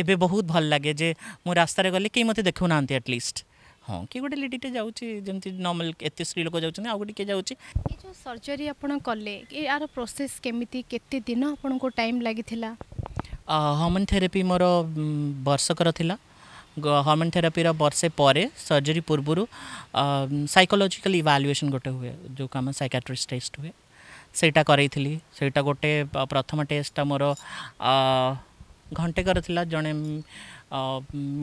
ଏବେ ବହୁତ ଭଲ ଲାଗେ ଯେ ମୁଁ ରାସ୍ତାରେ ଗଲେ କେହି ମୋତେ ଦେଖୁନାହାନ୍ତି ଆଟଲିଷ୍ଟ ହଁ କିଏ ଗୋଟେ ଲେଡ଼ିଟେ ଯାଉଛି ଯେମିତି ନର୍ମାଲ ଏତେ ସ୍ତ୍ରୀ ଲୋକ ଯାଉଛନ୍ତି ଆଉ ଗୋଟେ କିଏ ଯାଉଛି ଏ ଯେଉଁ ସର୍ଜରୀ ଆପଣ କଲେ ଏହାର ପ୍ରୋସେସ୍ କେମିତି କେତେ ଦିନ ଆପଣଙ୍କୁ ଟାଇମ୍ ଲାଗିଥିଲା ହର୍ମୋନ୍ ଥେରାପି ମୋର ବର୍ଷକର ଥିଲା হরমোন থেরাপির বর্ষে পরে সর্জরি পূর্বর সাইকোলোজিক্যাল ইভালুয়েসন গোটে হুয়ে যে আমি সাইকাট্রিস্ট টেস্ট হুয়ে সেইটা করাইলি সেইটা গোটে প্রথম টেস্টটা মোর ଘଣ୍ଟେକର ଥିଲା जड़े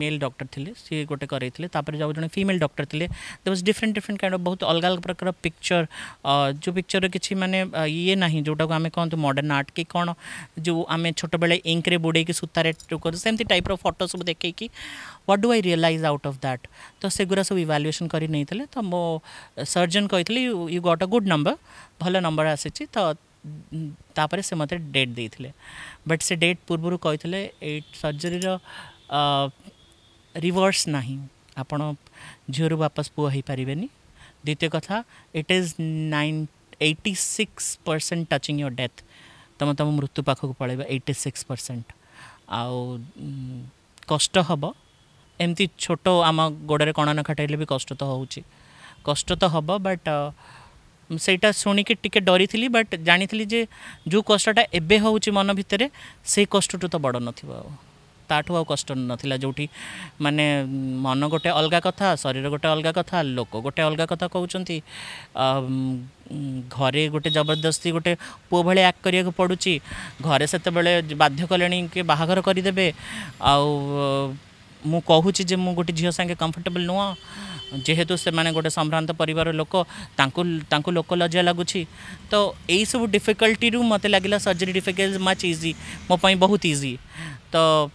मेल डक्टर थे सी गोटे करते जो जो जाउ जने female doctor they was different different kind of बहुत अलग अलग प्रकार पिक्चर जो पिक्चर किसी मैंने ये ना जोटा को आमे मडर्ण आर्ट कि कौन जो आम छोट बेले इंक बुडे कि सुता सेमती टाइप रो सब देखे कि what do I realise out of that तो सेगुरा सब इवालुएसन कर नहीं तो मो सर्जन कही you got a good number भल नंबर आसी तो ତାପରେ ସେ ମୋତେ ଡେଟ୍ ଦେଇଥିଲେ ବଟ୍ ସେ ଡେଟ୍ ପୂର୍ବରୁ କହିଥିଲେ ଏଇ ସର୍ଜରୀର ରିଭର୍ସ ନାହିଁ ଆପଣ ଝିଅରୁ ବାପସ ପୁଅ ହେଇପାରିବେନି ଦ୍ୱିତୀୟ କଥା it is nine eighty six percent touching your death ତୁମେ ତୁମ ମୃତ୍ୟୁ ପାଖକୁ ପଳାଇବ ଏଇଟି ସିକ୍ସ ପରସେଣ୍ଟ ଆଉ କଷ୍ଟ ହେବ ଏମିତି ଛୋଟ ଆମ ଗୋଡ଼ରେ କଣ ନ ଖଟାଇଲେ ବି କଷ୍ଟ ତ ହେଉଛି କଷ୍ଟ ତ ହେବ ବଟ୍ ସେଇଟା ଶୁଣିକି ଟିକେ ଡରିଥିଲି ବଟ୍ ଜାଣିଥିଲି ଯେ ଯେଉଁ କଷ୍ଟଟା ଏବେ ହେଉଛି ମନ ଭିତରେ ସେଇ କଷ୍ଟଠୁ ତ ବଡ଼ ନଥିବ ଆଉ ତାଠୁ ଆଉ କଷ୍ଟ ନଥିଲା ଯେଉଁଠି ମାନେ ମନ ଗୋଟେ ଅଲଗା କଥା ଶରୀର ଗୋଟେ ଅଲଗା କଥା ଲୋକ ଗୋଟେ ଅଲଗା କଥା କହୁଛନ୍ତି ଘରେ ଗୋଟେ ଜବରଦସ୍ତି ଗୋଟେ ପୁଅ ଭଳିଆ ଆକ୍ଟ କରିବାକୁ ପଡ଼ୁଛି ଘରେ ସେତେବେଳେ ବାଧ୍ୟ କଲେଣି କି ବାହାଘର କରିଦେବେ ଆଉ मुझे मुझे गोटे झील सागे कम्फर्टेबल नुह जेहेतु से मैंने गोटे संभ्रांत पर लोक लोक लज्जा लगुच तो यही सब डिफिकल्टी रू मत लगे सर्जरी डिफिकल्ट मच इजी मोप बहुत इजी तो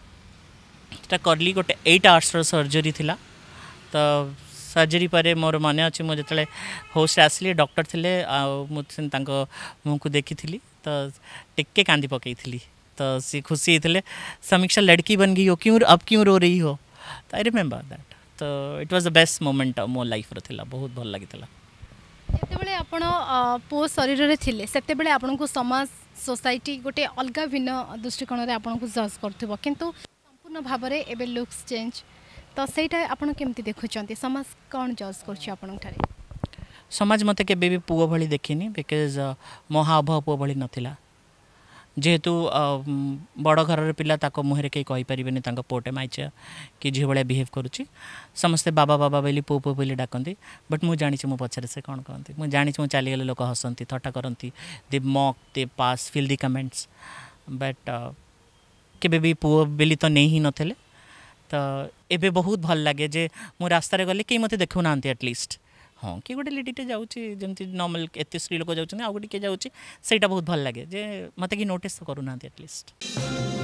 कली गोटे एट आवर्स सर्जरी थिला तो सर्जरी पर मोर मन अच्छे मुझे जो होस्ट आसली डक्टर थे मुख को देखी थी तो टिके कदी पकई थी तो सी खुशी थे समीक्षा लड़की बन गई हो क्यों अब क्यों रो रही हो तो आई रिमेम्बर दैट तो it was the best moment my life रो बहुत भल लगी पु शरीर रे थिले सेते बेले समाज सोसाइटी गोटे अलग भिन्न दृष्टिकोण से आपण जज कर संपूर्ण भाव में एबे लुक्स चेंज तो सेटा आपण केमति समाज कोन जज कर समाज मत के बेबी पुओ भली देखिनी बिकॉज मोहा अभाव पुओ भली नथिला ଯେହେତୁ ବଡ଼ ଘରର ପିଲା ତାଙ୍କ ମୁହଁରେ କେହି କହିପାରିବେନି ତାଙ୍କ ପୁଅଟେ ମାଇଚା କି ଝିଅ ଭଳିଆ ବିହେଭ୍ କରୁଛି ସମସ୍ତେ ବାବା ବାବା ବୋଲି ପୁଅ ପୁଅ ବୋଲି ଡାକନ୍ତି ବଟ୍ ମୁଁ ଜାଣିଛି ମୋ ପଛରେ ସେ କ'ଣ କହନ୍ତି ମୁଁ ଜାଣିଛି ମୁଁ ଚାଲିଗଲେ ଲୋକ ହସନ୍ତି ଥଟ୍ଟା କରନ୍ତି they mock they pass filthy comments but କେବେ ବି ପୁଅ ବୋଲି ତ ନେଇ ହିଁ ନଥିଲେ ତ ଏବେ ବହୁତ ଭଲ ଲାଗେ ଯେ ମୁଁ ରାସ୍ତାରେ ଗଲେ କେହି ମୋତେ ଦେଖୁନାହାନ୍ତି ଆଟଲିଷ୍ଟ ହଁ କିଏ ଗୋଟେ ଲେଡ଼ିଟେ ଯାଉଛି ଯେମିତି ନର୍ମାଲ ଏତେ ସ୍ତ୍ରୀ ଲୋକ ଯାଉଛନ୍ତି ଆଉ ଗୋଟେ କିଏ ଯାଉଛି ସେଇଟା ବହୁତ ଭଲ ଲାଗେ ଯେ ମୋତେ କି ନୋଟିସ୍ କରୁନାହାନ୍ତି ଆଟଲିଷ୍ଟ